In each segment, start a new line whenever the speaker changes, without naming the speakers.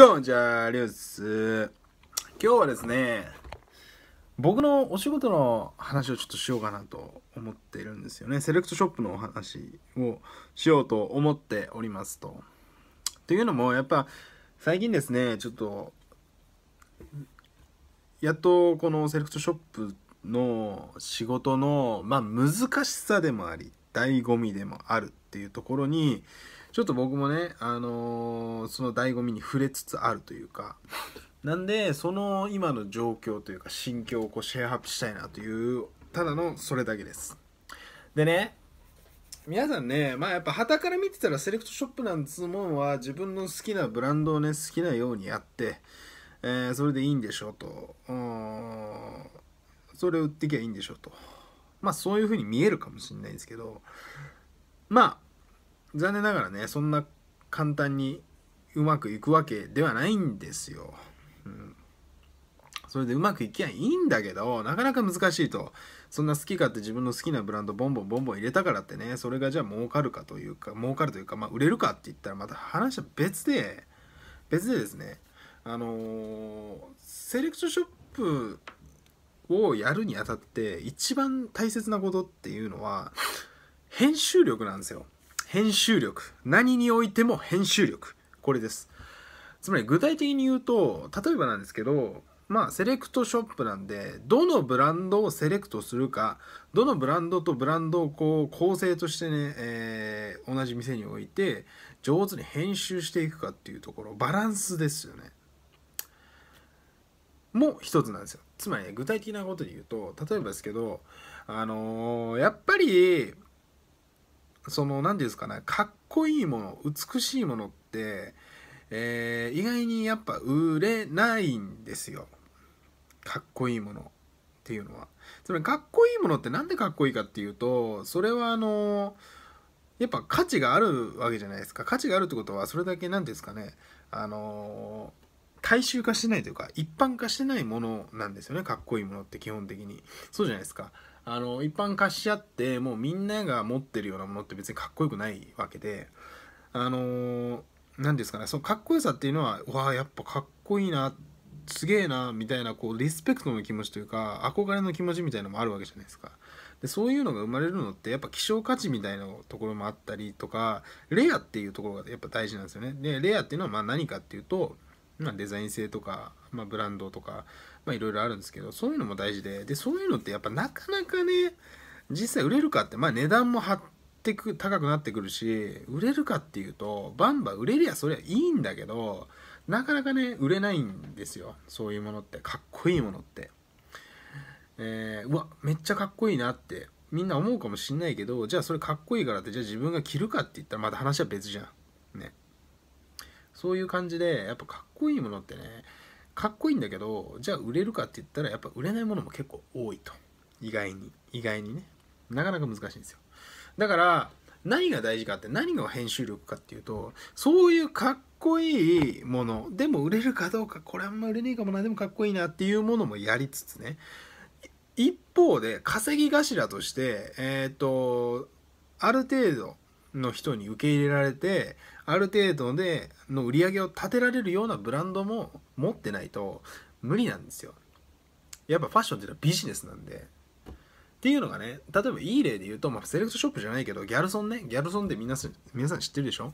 ドンジャーリュー今日はですね僕のお仕事の話をちょっとしようかなと思ってるんですよねセレクトショップのお話をしようと思っておりますとというのもやっぱ最近ですねちょっとやっとこのセレクトショップの仕事の、まあ、難しさでもあり醍醐味でもあるっていうところにちょっと僕もね、あのー、その醍醐味に触れつつあるというか、なんで、その今の状況というか、心境をこうシェアアップしたいなという、ただのそれだけです。でね、皆さんね、まあやっぱたから見てたらセレクトショップなんつうもんは自分の好きなブランドをね、好きなようにやって、えー、それでいいんでしょうと。それを売ってきゃいいんでしょうと。まあそういう風に見えるかもしれないんですけど、まあ残念ながらねそんな簡単にうまくいくわけではないんですよ。うん、それでうまくいきゃいいんだけどなかなか難しいとそんな好き勝手自分の好きなブランドボンボンボンボン入れたからってねそれがじゃあ儲かるかというか儲かるというか、まあ、売れるかって言ったらまた話は別で別でですねあのー、セレクトショップをやるにあたって一番大切なことっていうのは編集力なんですよ。編集力何においても編集力これですつまり具体的に言うと例えばなんですけどまあセレクトショップなんでどのブランドをセレクトするかどのブランドとブランドをこう構成としてね、えー、同じ店に置いて上手に編集していくかっていうところバランスですよねも一つなんですよつまり、ね、具体的なことで言うと例えばですけどあのー、やっぱりその何て言うんですかねかっこいいもの美しいものって、えー、意外にやっぱ売れないんですよかっこいいものっていうのはつまりかっこいいものって何でかっこいいかっていうとそれはあのやっぱ価値があるわけじゃないですか価値があるってことはそれだけ何ですかねあの大衆化してないというか一般化してないものなんですよねかっこいいものって基本的にそうじゃないですかあの一般貸し合ってもうみんなが持ってるようなものって別にかっこよくないわけであの何ですかねそのかっこよさっていうのはわあやっぱかっこいいなすげえなみたいなこうリスペクトの気持ちというか憧れの気持ちみたいなのもあるわけじゃないですか。でそういうのが生まれるのってやっぱ希少価値みたいなところもあったりとかレアっていうところがやっぱ大事なんですよね。でレアっていうのはまあ何かっていうと、まあ、デザイン性とか、まあ、ブランドとかまあいろいろあるんですけど、そういうのも大事で、で、そういうのってやっぱなかなかね、実際売れるかって、まあ値段も張ってく、高くなってくるし、売れるかっていうと、バンバン売れりゃそりゃいいんだけど、なかなかね、売れないんですよ。そういうものって、かっこいいものって。えー、うわ、めっちゃかっこいいなってみんな思うかもしんないけどじゃあそれかっこいいからってじゃあ自分が着るかって言ったらまた話は別じゃんねそういう感じでやっぱかっこいいものってねかっこいいんだけどじゃあ売れるかって言ったらやっぱ売れないものも結構多いと意外に意外にねなかなか難しいんですよだから何が大事かって何が編集力かっていうとそういうかっこいいものでも売れるかどうかこれあんま売れねえかもなでもかっこいいなっていうものもやりつつね一方で稼ぎ頭としてえっ、ー、とある程度の人に受け入れられてある程度での売り上げを立てられるようなブランドも持ってないと無理なんですよやっぱファッションっていうのはビジネスなんでっていうのがね例えばいい例で言うと、まあ、セレクトショップじゃないけどギャルソンねギャルソンって皆さん皆さん知ってるでしょ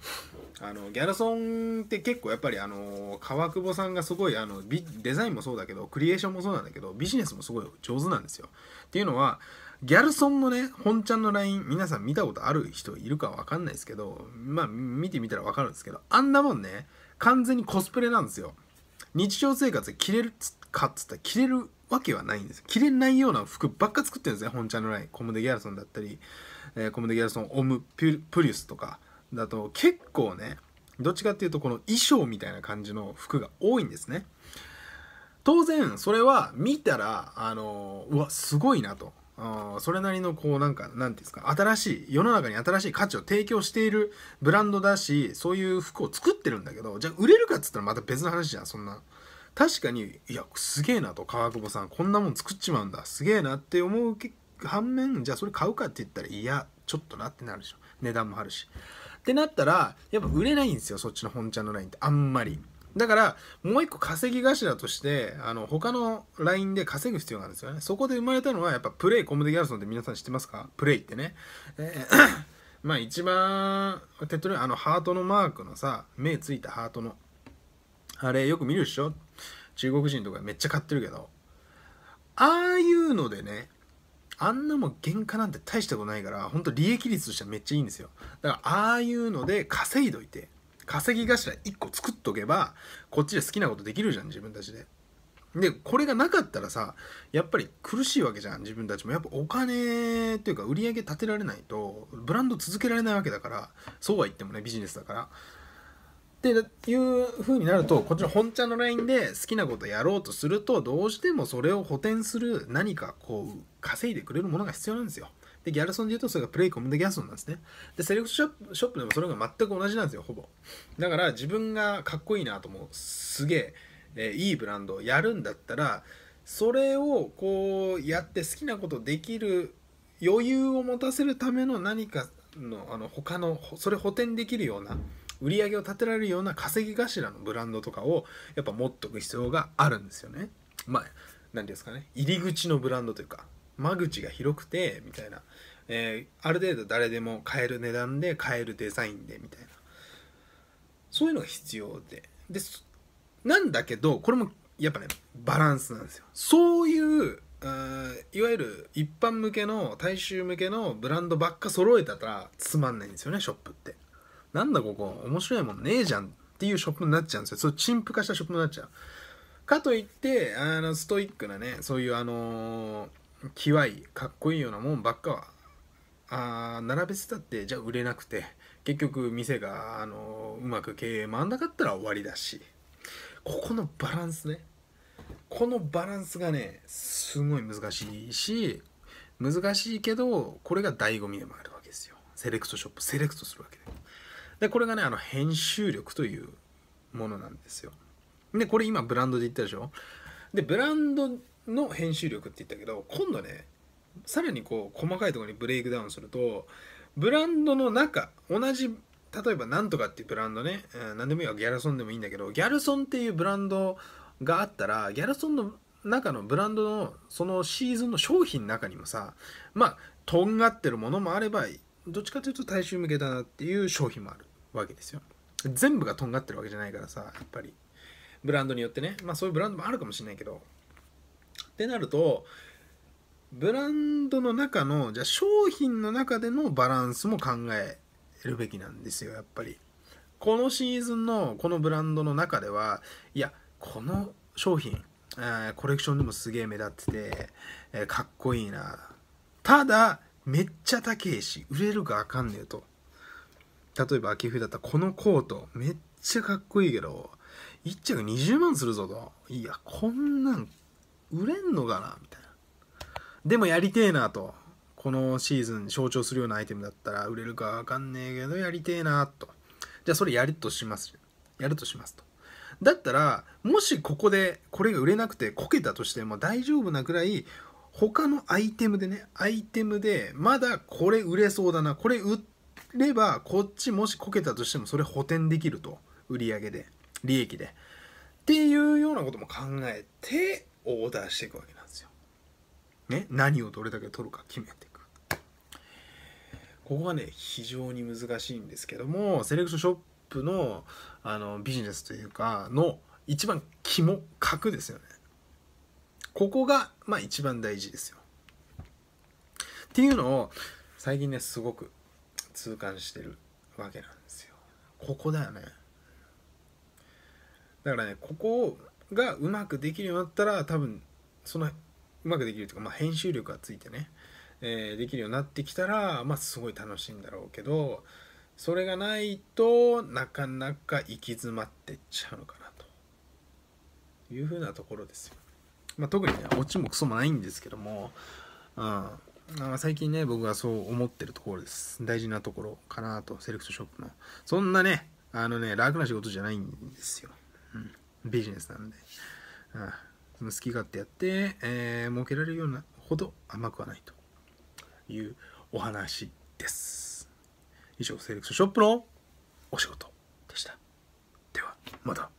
あのギャルソンって結構やっぱりあの川久保さんがすごいあのデザインもそうだけどクリエーションもそうなんだけどビジネスもすごい上手なんですよっていうのはギャルソンのね、本ちゃんの LINE、皆さん見たことある人いるかわかんないですけど、まあ見てみたらわかるんですけど、あんなもんね、完全にコスプレなんですよ。日常生活で着れるかっつったら着れるわけはないんですよ。着れないような服ばっか作ってるんですね、本ちゃんの LINE。コムデ・ギャルソンだったり、えー、コムデ・ギャルソン、オム・プリュスとかだと結構ね、どっちかっていうとこの衣装みたいな感じの服が多いんですね。当然それは見たらあのー、うわすごいなとあそれなりのこうなんかなんていうんですか新しい世の中に新しい価値を提供しているブランドだしそういう服を作ってるんだけどじゃあ売れるかっつったらまた別の話じゃんそんな確かにいやすげえなと川久保さんこんなもん作っちまうんだすげえなって思う反面じゃあそれ買うかって言ったらいやちょっとなってなるでしょ値段もあるしってなったらやっぱ売れないんですよそっちの本ちゃんのラインってあんまり。だから、もう一個稼ぎ頭として、あの、他のラインで稼ぐ必要があるんですよね。そこで生まれたのは、やっぱプレイ、コムデギャルソンって皆さん知ってますかプレイってね。えー、まあ一番、手っ取りあの、ハートのマークのさ、目ついたハートの。あれ、よく見るでしょ中国人とかめっちゃ買ってるけど。ああいうのでね、あんなもん原価なんて大したことないから、ほんと利益率としてはめっちゃいいんですよ。だから、ああいうので稼いどいて、稼ぎ頭1個作っとけば、こっちで好きなことできるじゃん、自分たちで。で、これがなかったらさ、やっぱり苦しいわけじゃん、自分たちも。やっぱお金っていうか、売り上げ立てられないと、ブランド続けられないわけだから、そうは言ってもね、ビジネスだから。っていう風になるとこっちの本茶のラインで好きなことやろうとするとどうしてもそれを補填する何かこう稼いでくれるものが必要なんですよ。で、ギャラソンで言うとそれがプレイコムでギャソンなんですね。で、セレクトショップショップでもそれが全く同じなんですよ、ほぼ。だから自分がかっこいいなと思う、すげえ、えー、いいブランドをやるんだったら、それをこうやって好きなことできる余裕を持たせるための何かのあの他のそれ補填できるような売り上げを立てられるような稼ぎ頭のブランドとかをやっぱ持っとく必要があるんですよね。まあ何ですかね入り口のブランドというか間口が広くてみたいな、えー、ある程度誰でも買える値段で買えるデザインでみたいなそういうのが必要ででなんだけどこれもやっぱねバランスなんですよそういういわゆる一般向けの大衆向けのブランドばっか揃えたらつまんないんですよねショップってなんだここ面白いもんねえじゃんっていうショップになっちゃうんですよそう陳腐化したショップになっちゃうかといってあのストイックなねそういうあのーキワイかっこいいようなもんばっかはあ並べてたってじゃあ売れなくて結局店が、あのうまく経営回んなかったら終わりだしここのバランスねこのバランスがねすごい難しいし難しいけどこれが醍醐味でもあるわけですよセレクトショップセレクトするわけででこれがねあの編集力というものなんですよでこれ今ブランドで言ったでしょでブランドの編集力って言ったけど今度ねさらにこう細かいところにブレイクダウンするとブランドの中同じ例えばなんとかっていうブランドね、うん、何でもいいわギャルソンでもいいんだけどギャルソンっていうブランドがあったらギャルソンの中のブランドのそのシーズンの商品の中にもさまあとんがってるものもあればどっちかというと大衆向けだなっていう商品もあるわけですよ全部がとんがってるわけじゃないからさやっぱりブランドによってねまあそういうブランドもあるかもしれないけどってなるとブランドの中のじゃあ商品の中でのバランスも考えるべきなんですよやっぱりこのシーズンのこのブランドの中ではいやこの商品コレクションでもすげえ目立っててかっこいいなただめっちゃ高えし売れるかあかんねえと例えば秋冬だったらこのコートめっちゃかっこいいけど1着20万するぞといやこんなん売れんのかなみたいなでもやりてえなとこのシーズン象徴するようなアイテムだったら売れるかわかんねえけどやりてえなとじゃあそれやるとしますやるとしますとだったらもしここでこれが売れなくてこけたとしても大丈夫なくらい他のアイテムでねアイテムでまだこれ売れそうだなこれ売ればこっちもしこけたとしてもそれ補填できると売り上げで利益で。っていうようなことも考えてオーダーしていくわけなんですよ。ね、何をどれだけ取るか決めていく。ここがね、非常に難しいんですけども、セレクションショップのあのビジネスというか、の一番肝、核ですよね。ここが、まあ一番大事ですよ。っていうのを、最近ね、すごく痛感してるわけなんですよ。ここだよね。だからねここがうまくできるようになったら多分そのうまくできるというか、まあ、編集力がついてね、えー、できるようになってきたら、まあ、すごい楽しいんだろうけどそれがないとなかなか行き詰まってっちゃうのかなというふうなところですよ。まあ、特にねオチもクソもないんですけども、うん、最近ね僕がそう思ってるところです大事なところかなとセレクトショップのそんなねあのね楽な仕事じゃないんですようん、ビジネスなんで、うん、その好き勝手やって、えー、儲けられるようなほど甘くはないというお話です以上セレクションショップのお仕事でしたではまた